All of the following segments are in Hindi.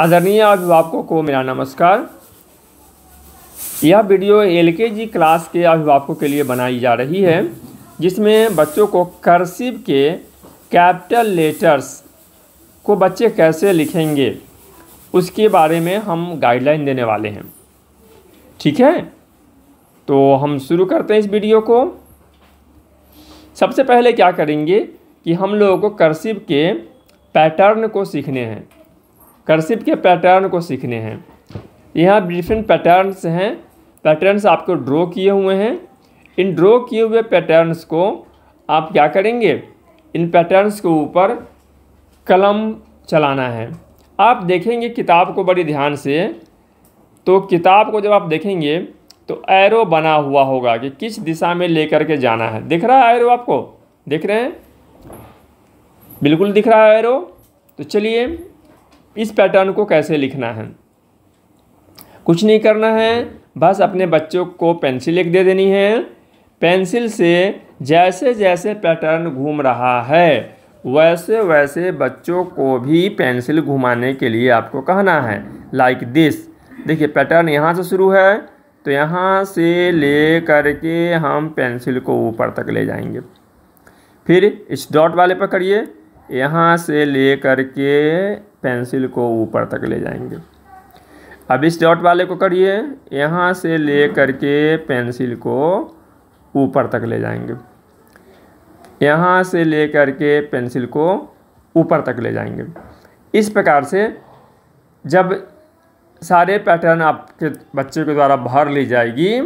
आदरणीय अभिभावकों को मेरा नमस्कार यह वीडियो जी क्लास के अभिभावकों के लिए बनाई जा रही है जिसमें बच्चों को कर्सिव के कैपिटल लेटर्स को बच्चे कैसे लिखेंगे उसके बारे में हम गाइडलाइन देने वाले हैं ठीक है तो हम शुरू करते हैं इस वीडियो को सबसे पहले क्या करेंगे कि हम लोगों को कर्सिव के पैटर्न को सीखने हैं कर्सिव के पैटर्न को सीखने हैं यहाँ डिफरेंट पैटर्न्स हैं पैटर्न्स आपको ड्रॉ किए हुए हैं इन ड्रॉ किए हुए पैटर्न्स को आप क्या करेंगे इन पैटर्न्स के ऊपर कलम चलाना है आप देखेंगे किताब को बड़ी ध्यान से तो किताब को जब आप देखेंगे तो एरो बना हुआ होगा कि किस दिशा में लेकर के जाना है दिख रहा है एरो आपको देख रहे हैं बिल्कुल दिख रहा है एरो तो चलिए इस पैटर्न को कैसे लिखना है कुछ नहीं करना है बस अपने बच्चों को पेंसिल एक दे देनी है पेंसिल से जैसे जैसे पैटर्न घूम रहा है वैसे वैसे बच्चों को भी पेंसिल घुमाने के लिए आपको कहना है लाइक दिस देखिए पैटर्न यहाँ से शुरू है तो यहाँ से ले करके हम पेंसिल को ऊपर तक ले जाएंगे फिर इस डॉट वाले पर करिए यहाँ से ले कर के पेंसिल को ऊपर तक ले जाएंगे अब इस डॉट वाले को करिए यहाँ से ले कर के पेंसिल को ऊपर तक ले जाएंगे यहाँ से ले कर के पेंसिल को ऊपर तक ले जाएंगे इस प्रकार से जब सारे पैटर्न आपके बच्चे के द्वारा भर ली जाएगी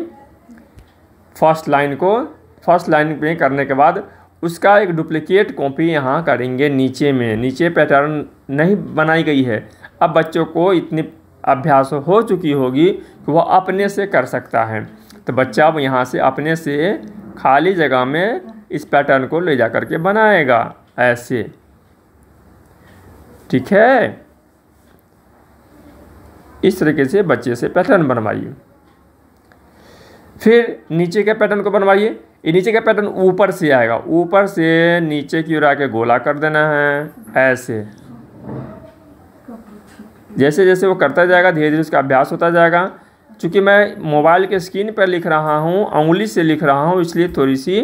फर्स्ट लाइन को फर्स्ट लाइन पे करने के बाद उसका एक डुप्लीकेट कॉपी यहाँ करेंगे नीचे में नीचे पैटर्न नहीं बनाई गई है अब बच्चों को इतनी अभ्यास हो चुकी होगी कि वह अपने से कर सकता है तो बच्चा अब यहाँ से अपने से खाली जगह में इस पैटर्न को ले जा करके बनाएगा ऐसे ठीक है इस तरीके से बच्चे से पैटर्न बनवाइए फिर नीचे के पैटर्न को बनवाइए ये नीचे का पैटर्न ऊपर से आएगा ऊपर से नीचे की ओर आके गोला कर देना है ऐसे जैसे जैसे वो करता जाएगा धीरे धीरे उसका अभ्यास होता जाएगा चूँकि मैं मोबाइल के स्क्रीन पर लिख रहा हूँ उंगली से लिख रहा हूँ इसलिए थोड़ी सी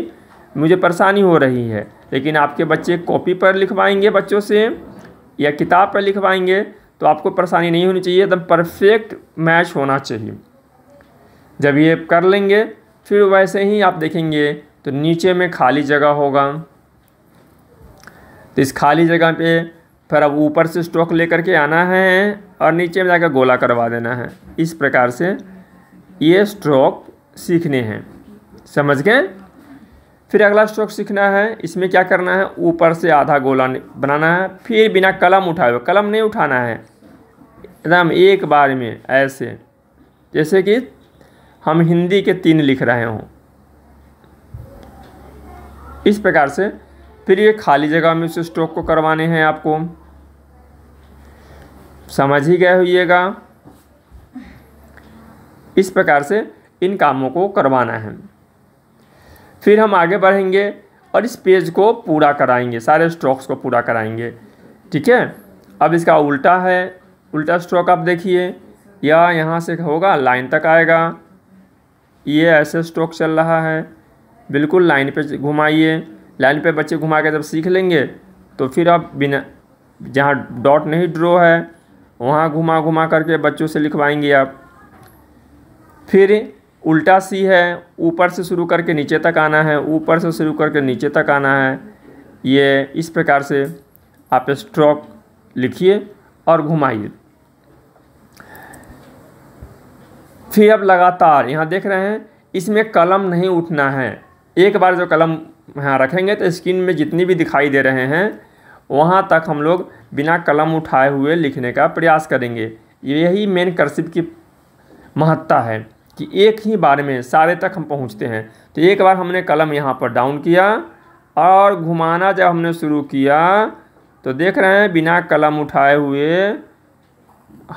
मुझे परेशानी हो रही है लेकिन आपके बच्चे कॉपी पर लिखवाएंगे बच्चों से या किताब पर लिखवाएंगे तो आपको परेशानी नहीं होनी चाहिए एकदम परफेक्ट मैच होना चाहिए जब ये कर लेंगे फिर वैसे ही आप देखेंगे तो नीचे में खाली जगह होगा तो इस खाली जगह पे फिर अब ऊपर से स्ट्रोक लेकर के आना है और नीचे में जाकर गोला करवा देना है इस प्रकार से ये स्ट्रोक सीखने हैं समझ गए फिर अगला स्ट्रोक सीखना है इसमें क्या करना है ऊपर से आधा गोला बनाना है फिर बिना कलम उठाए हुए कलम नहीं उठाना है एकदम एक बार में ऐसे जैसे कि हम हिंदी के तीन लिख रहे हों इस प्रकार से फिर ये खाली जगह में उस स्ट्रोक को करवाने हैं आपको समझ ही गए होइएगा इस प्रकार से इन कामों को करवाना है फिर हम आगे बढ़ेंगे और इस पेज को पूरा कराएंगे सारे स्ट्रोक्स को पूरा कराएंगे ठीक है अब इसका उल्टा है उल्टा स्ट्रोक आप देखिए या यहाँ से होगा लाइन तक आएगा ये ऐसे स्ट्रोक चल रहा है बिल्कुल लाइन पे घुमाइए लाइन पे बच्चे घुमा के जब सीख लेंगे तो फिर आप बिना जहाँ डॉट नहीं ड्रो है वहाँ घुमा घुमा करके बच्चों से लिखवाएंगे आप फिर उल्टा सी है ऊपर से शुरू करके नीचे तक आना है ऊपर से शुरू करके नीचे तक आना है ये इस प्रकार से आप स्ट्रोक लिखिए और घुमाइए फिर अब लगातार यहाँ देख रहे हैं इसमें कलम नहीं उठना है एक बार जो कलम यहाँ रखेंगे तो स्क्रीन में जितनी भी दिखाई दे रहे हैं वहाँ तक हम लोग बिना कलम उठाए हुए लिखने का प्रयास करेंगे यही मेन कर्सिप की महत्ता है कि एक ही बार में सारे तक हम पहुँचते हैं तो एक बार हमने कलम यहाँ पर डाउन किया और घुमाना जब हमने शुरू किया तो देख रहे हैं बिना कलम उठाए हुए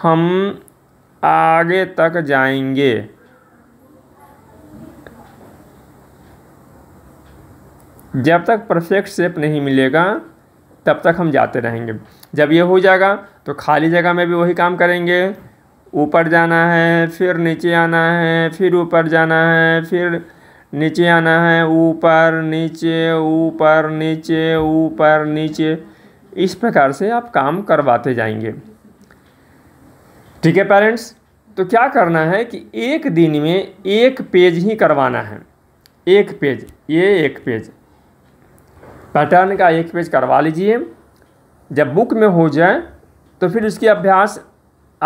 हम आगे तक जाएंगे जब तक परफेक्ट शेप नहीं मिलेगा तब तक हम जाते रहेंगे जब ये हो जाएगा तो खाली जगह में भी वही काम करेंगे ऊपर जाना है फिर नीचे आना है फिर ऊपर जाना है फिर नीचे आना है ऊपर नीचे ऊपर नीचे ऊपर नीचे इस प्रकार से आप काम करवाते जाएंगे ठीक है पेरेंट्स तो क्या करना है कि एक दिन में एक पेज ही करवाना है एक पेज ये एक पेज पैटर्न का एक पेज करवा लीजिए जब बुक में हो जाए तो फिर उसकी अभ्यास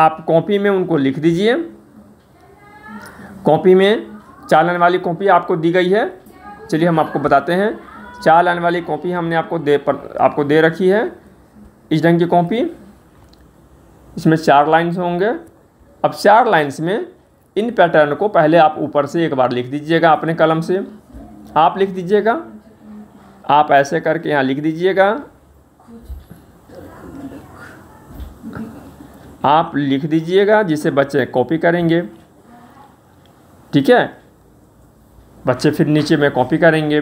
आप कॉपी में उनको लिख दीजिए कॉपी में चार लाइन वाली कॉपी आपको दी गई है चलिए हम आपको बताते हैं चार लाइन वाली कॉपी हमने आपको दे पर आपको दे रखी है इस ढंग की कॉपी इसमें चार लाइन्स होंगे अब चार लाइन्स में इन पैटर्न को पहले आप ऊपर से एक बार लिख दीजिएगा अपने कलम से आप लिख दीजिएगा आप ऐसे करके यहाँ लिख दीजिएगा आप लिख दीजिएगा जिसे बच्चे कॉपी करेंगे ठीक है बच्चे फिर नीचे में कॉपी करेंगे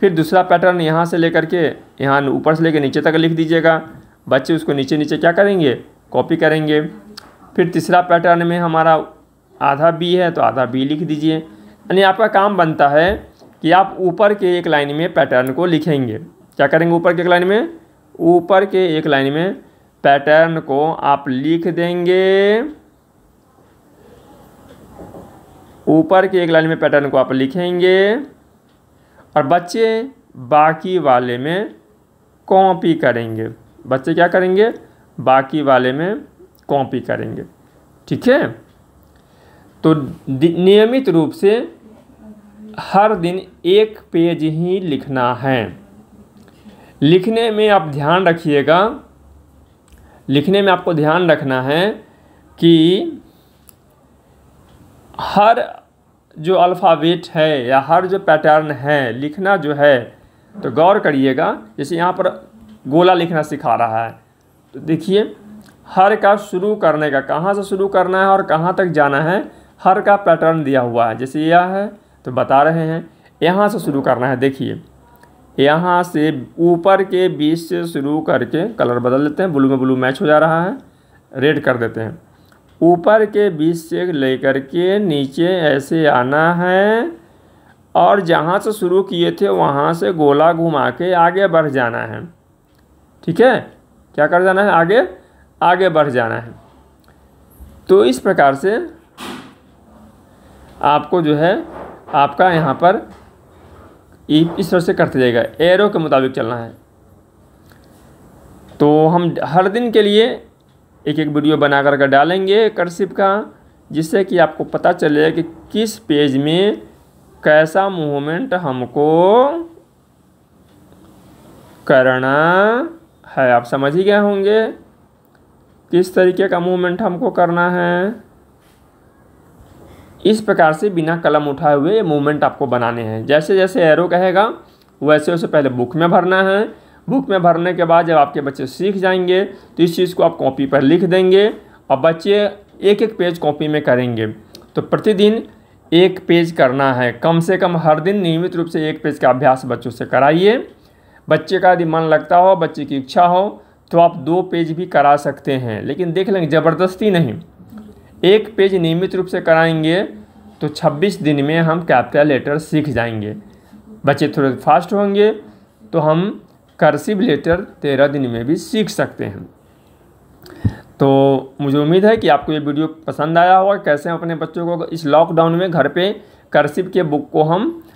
फिर दूसरा पैटर्न यहाँ से लेकर के यहाँ ऊपर से लेकर नीचे तक लिख दीजिएगा बच्चे उसको नीचे नीचे क्या करेंगे कॉपी करेंगे फिर तीसरा पैटर्न में हमारा आधा बी है तो आधा बी लिख दीजिए यानी आपका काम बनता है कि आप ऊपर के एक लाइन में पैटर्न को लिखेंगे क्या करेंगे ऊपर के एक लाइन में ऊपर के एक लाइन में पैटर्न को आप लिख देंगे ऊपर के एक लाइन में पैटर्न को आप लिखेंगे और बच्चे बाकी वाले में कॉपी करेंगे बच्चे क्या करेंगे बाकी वाले में कॉपी करेंगे ठीक है तो नियमित रूप से हर दिन एक पेज ही लिखना है लिखने में आप ध्यान रखिएगा लिखने में आपको ध्यान रखना है कि हर जो अल्फ़ाबेट है या हर जो पैटर्न है लिखना जो है तो गौर करिएगा जैसे यहाँ पर गोला लिखना सिखा रहा है तो देखिए हर का शुरू करने का कहाँ से शुरू करना है और कहाँ तक जाना है हर का पैटर्न दिया हुआ है जैसे यह है तो बता रहे हैं यहाँ से शुरू करना है देखिए यहाँ से ऊपर के बीच से शुरू करके कलर बदल देते हैं ब्लू में ब्लू मैच हो जा रहा है रेड कर देते हैं ऊपर के बीच से लेकर के नीचे ऐसे आना है और जहाँ से शुरू किए थे वहाँ से गोला घुमा के आगे बढ़ जाना है ठीक है क्या कर जाना है आगे आगे बढ़ जाना है तो इस प्रकार से आपको जो है आपका यहाँ पर इस तरह से करते जाएगा एरो के मुताबिक चलना है तो हम हर दिन के लिए एक एक वीडियो बना कर डालेंगे करसिप का जिससे कि आपको पता चले कि किस पेज में कैसा मूवमेंट हमको करना है आप समझ ही गए होंगे किस तरीके का मूवमेंट हमको करना है इस प्रकार से बिना कलम उठाए हुए मूवमेंट आपको बनाने हैं जैसे जैसे एरो कहेगा वैसे उसे पहले बुक में भरना है बुक में भरने के बाद जब आपके बच्चे सीख जाएंगे तो इस चीज़ को आप कॉपी पर लिख देंगे और बच्चे एक एक पेज कॉपी में करेंगे तो प्रतिदिन एक पेज करना है कम से कम हर दिन नियमित रूप से एक पेज का अभ्यास बच्चों से कराइए बच्चे का यदि मन लगता हो बच्चे की इच्छा हो तो आप दो पेज भी करा सकते हैं लेकिन देख लेंगे ज़बरदस्ती नहीं एक पेज नियमित रूप से कराएंगे तो 26 दिन में हम कैपिटल लेटर सीख जाएंगे बच्चे थोड़े फास्ट होंगे तो हम कर्सिव लेटर तेरह दिन में भी सीख सकते हैं तो मुझे उम्मीद है कि आपको ये वीडियो पसंद आया होगा कैसे हम अपने बच्चों को इस लॉकडाउन में घर पे कर्सिव के बुक को हम